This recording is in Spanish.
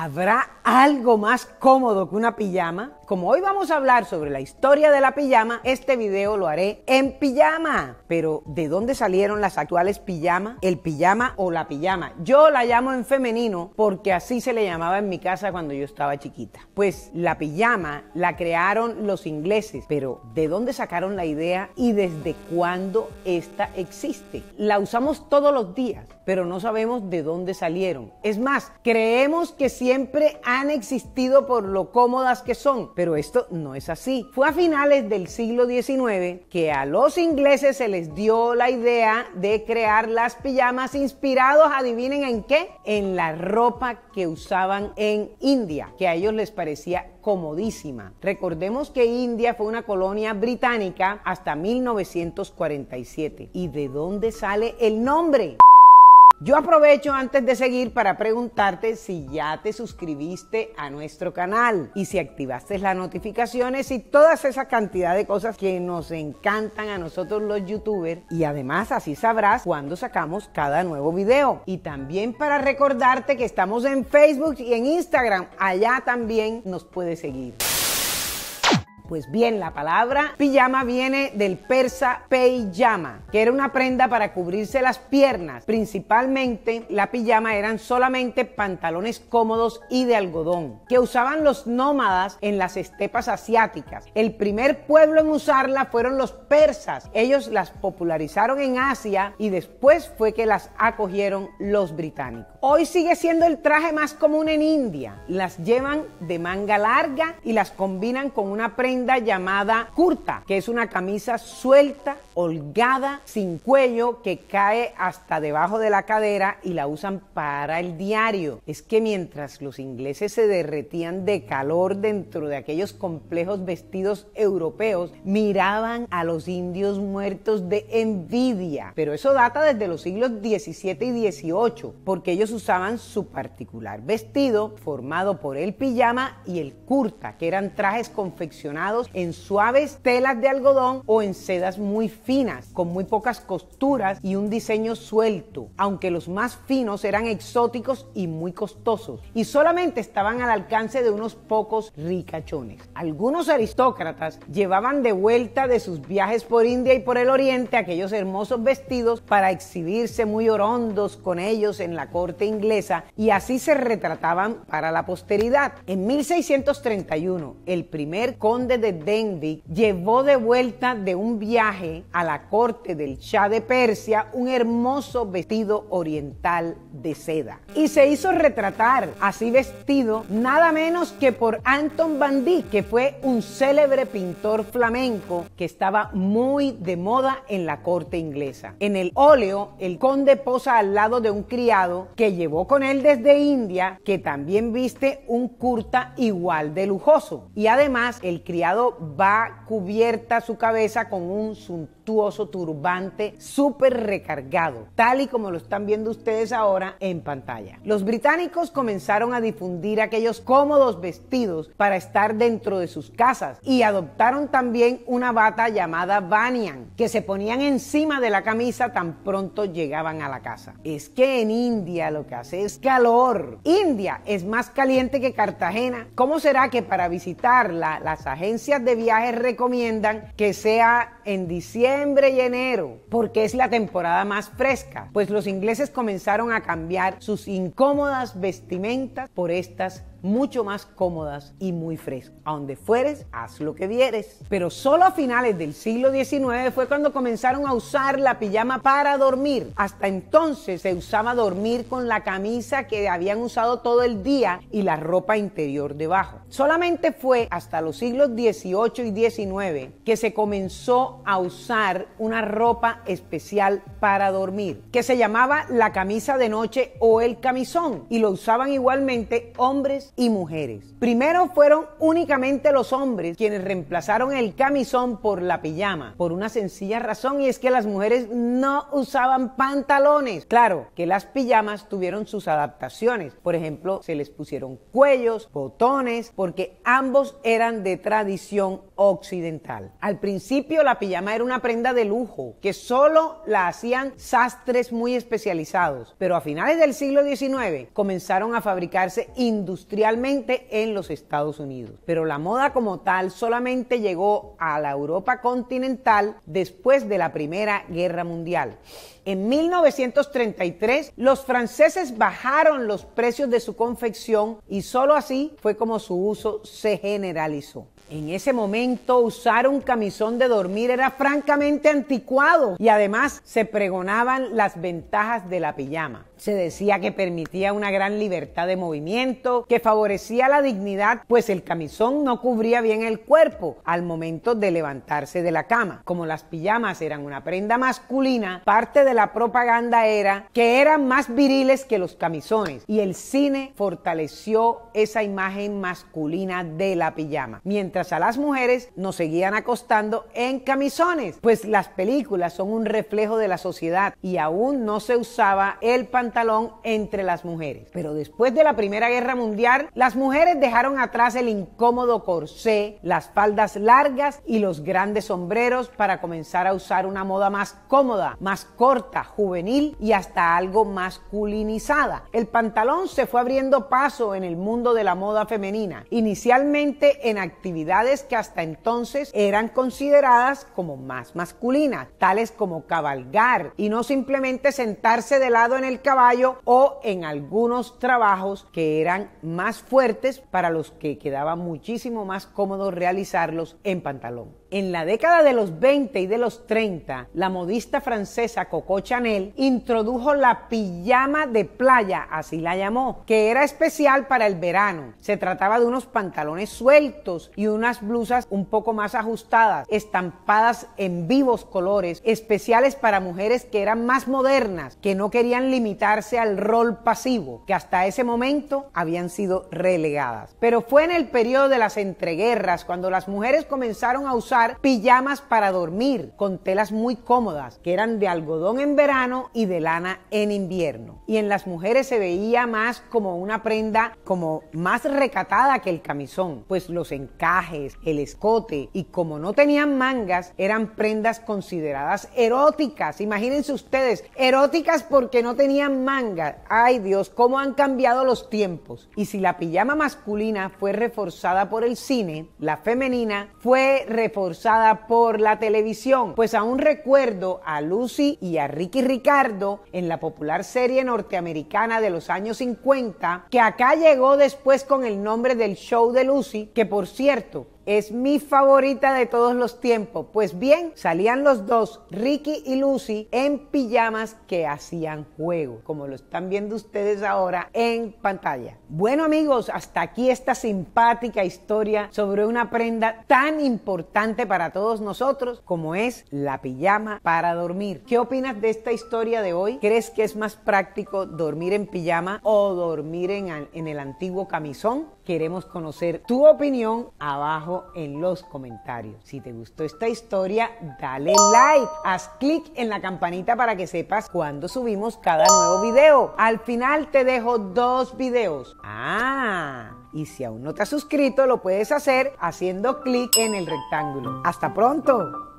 Habrá algo más cómodo que una pijama? Como hoy vamos a hablar sobre la historia de la pijama, este video lo haré en pijama. Pero, ¿de dónde salieron las actuales pijama? ¿El pijama o la pijama? Yo la llamo en femenino porque así se le llamaba en mi casa cuando yo estaba chiquita. Pues la pijama la crearon los ingleses, pero ¿de dónde sacaron la idea y desde cuándo esta existe? La usamos todos los días, pero no sabemos de dónde salieron. Es más, creemos que siempre ha han existido por lo cómodas que son, pero esto no es así. Fue a finales del siglo XIX que a los ingleses se les dio la idea de crear las pijamas inspirados, adivinen en qué, en la ropa que usaban en India, que a ellos les parecía comodísima. Recordemos que India fue una colonia británica hasta 1947. ¿Y de dónde sale el nombre? Yo aprovecho antes de seguir para preguntarte si ya te suscribiste a nuestro canal y si activaste las notificaciones y todas esas cantidad de cosas que nos encantan a nosotros los youtubers y además así sabrás cuando sacamos cada nuevo video. Y también para recordarte que estamos en Facebook y en Instagram, allá también nos puedes seguir. Pues bien, la palabra pijama viene del persa peyama, que era una prenda para cubrirse las piernas. Principalmente la pijama eran solamente pantalones cómodos y de algodón, que usaban los nómadas en las estepas asiáticas. El primer pueblo en usarla fueron los persas. Ellos las popularizaron en Asia y después fue que las acogieron los británicos. Hoy sigue siendo el traje más común en India. Las llevan de manga larga y las combinan con una prenda llamada curta, que es una camisa suelta, holgada, sin cuello, que cae hasta debajo de la cadera y la usan para el diario. Es que mientras los ingleses se derretían de calor dentro de aquellos complejos vestidos europeos, miraban a los indios muertos de envidia. Pero eso data desde los siglos 17 y 18 porque ellos usaban su particular vestido formado por el pijama y el curta, que eran trajes confeccionados en suaves telas de algodón o en sedas muy finas, con muy pocas costuras y un diseño suelto, aunque los más finos eran exóticos y muy costosos, y solamente estaban al alcance de unos pocos ricachones. Algunos aristócratas llevaban de vuelta de sus viajes por India y por el Oriente aquellos hermosos vestidos para exhibirse muy orondos con ellos en la corte inglesa y así se retrataban para la posteridad. En 1631, el primer conde de denby llevó de vuelta de un viaje a la corte del Shah de Persia un hermoso vestido oriental de seda y se hizo retratar así vestido nada menos que por Anton Bandí, que fue un célebre pintor flamenco que estaba muy de moda en la corte inglesa. En el óleo, el conde posa al lado de un criado que llevó con él desde India, que también viste un curta igual de lujoso. Y además, el criado va cubierta su cabeza con un suntuoso turbante súper recargado, tal y como lo están viendo ustedes ahora en pantalla. Los británicos comenzaron a difundir aquellos cómodos vestidos para estar dentro de sus casas y adoptaron también una bata llamada banyan, que se ponían encima de la camisa tan pronto llegaban a la casa. Es que en India lo que hace es calor. India es más caliente que Cartagena. ¿Cómo será que para visitarla las de viajes recomiendan que sea en diciembre y enero, porque es la temporada más fresca, pues los ingleses comenzaron a cambiar sus incómodas vestimentas por estas mucho más cómodas y muy frescas. A donde fueres, haz lo que vieres. Pero solo a finales del siglo XIX fue cuando comenzaron a usar la pijama para dormir. Hasta entonces se usaba dormir con la camisa que habían usado todo el día y la ropa interior debajo. Solamente fue hasta los siglos XVIII y XIX que se comenzó a usar una ropa especial para dormir, que se llamaba la camisa de noche o el camisón, y lo usaban igualmente hombres y mujeres. Primero fueron únicamente los hombres quienes reemplazaron el camisón por la pijama, por una sencilla razón y es que las mujeres no usaban pantalones. Claro, que las pijamas tuvieron sus adaptaciones. Por ejemplo, se les pusieron cuellos, botones, porque ambos eran de tradición occidental. Al principio la pijama era una prenda de lujo que solo la hacían sastres muy especializados, pero a finales del siglo XIX comenzaron a fabricarse industrias en los Estados Unidos. Pero la moda como tal solamente llegó a la Europa continental después de la Primera Guerra Mundial. En 1933 los franceses bajaron los precios de su confección y solo así fue como su uso se generalizó. En ese momento usar un camisón de dormir era francamente anticuado y además se pregonaban las ventajas de la pijama. Se decía que permitía una gran libertad de movimiento, que favorecía la dignidad, pues el camisón no cubría bien el cuerpo al momento de levantarse de la cama. Como las pijamas eran una prenda masculina, parte de la propaganda era que eran más viriles que los camisones y el cine fortaleció esa imagen masculina de la pijama. Mientras a las mujeres nos seguían acostando en camisones, pues las películas son un reflejo de la sociedad y aún no se usaba el pantalón entre las mujeres. Pero después de la Primera Guerra Mundial, las mujeres dejaron atrás el incómodo corsé, las faldas largas y los grandes sombreros para comenzar a usar una moda más cómoda, más corta, juvenil y hasta algo masculinizada. El pantalón se fue abriendo paso en el mundo de la moda femenina, inicialmente en actividad que hasta entonces eran consideradas como más masculinas, tales como cabalgar y no simplemente sentarse de lado en el caballo o en algunos trabajos que eran más fuertes para los que quedaba muchísimo más cómodo realizarlos en pantalón. En la década de los 20 y de los 30, la modista francesa Coco Chanel introdujo la pijama de playa, así la llamó, que era especial para el verano. Se trataba de unos pantalones sueltos y unas blusas un poco más ajustadas, estampadas en vivos colores, especiales para mujeres que eran más modernas, que no querían limitarse al rol pasivo, que hasta ese momento habían sido relegadas. Pero fue en el periodo de las entreguerras cuando las mujeres comenzaron a usar pijamas para dormir con telas muy cómodas, que eran de algodón en verano y de lana en invierno. Y en las mujeres se veía más como una prenda como más recatada que el camisón, pues los encajes, el escote y como no tenían mangas, eran prendas consideradas eróticas. Imagínense ustedes, eróticas porque no tenían mangas. Ay Dios, cómo han cambiado los tiempos. Y si la pijama masculina fue reforzada por el cine, la femenina fue reforzada por la televisión. Pues aún recuerdo a Lucy y a Ricky Ricardo en la popular serie norteamericana de los años 50, que acá llegó después con el nombre del show de Lucy, que por cierto, es mi favorita de todos los tiempos. Pues bien, salían los dos, Ricky y Lucy, en pijamas que hacían juego, como lo están viendo ustedes ahora en pantalla. Bueno amigos, hasta aquí esta simpática historia sobre una prenda tan importante para todos nosotros como es la pijama para dormir. ¿Qué opinas de esta historia de hoy? ¿Crees que es más práctico dormir en pijama o dormir en, el antiguo camisón? Queremos conocer tu opinión abajo en los comentarios. Si te gustó esta historia, dale like, haz clic en la campanita para que sepas cuando subimos cada nuevo video. Al final te dejo dos videos. Ah, y si aún no te has suscrito, lo puedes hacer haciendo clic en el rectángulo. Hasta pronto.